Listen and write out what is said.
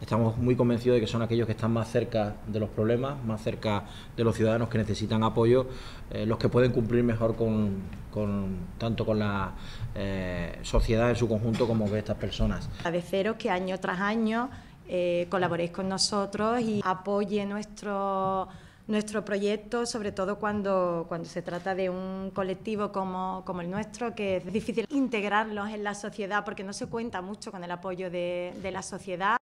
estamos muy convencidos de que son aquellos que están más cerca de los problemas, más cerca de los ciudadanos que necesitan apoyo, eh, los que pueden cumplir mejor con, tanto con la eh, sociedad en su conjunto como con estas personas. Agradeceros que año tras año eh, colaboréis con nosotros y apoye nuestro nuestro proyecto, sobre todo cuando, cuando se trata de un colectivo como, el nuestro, que es difícil integrarlos en la sociedad porque no se cuenta mucho con el apoyo de la sociedad.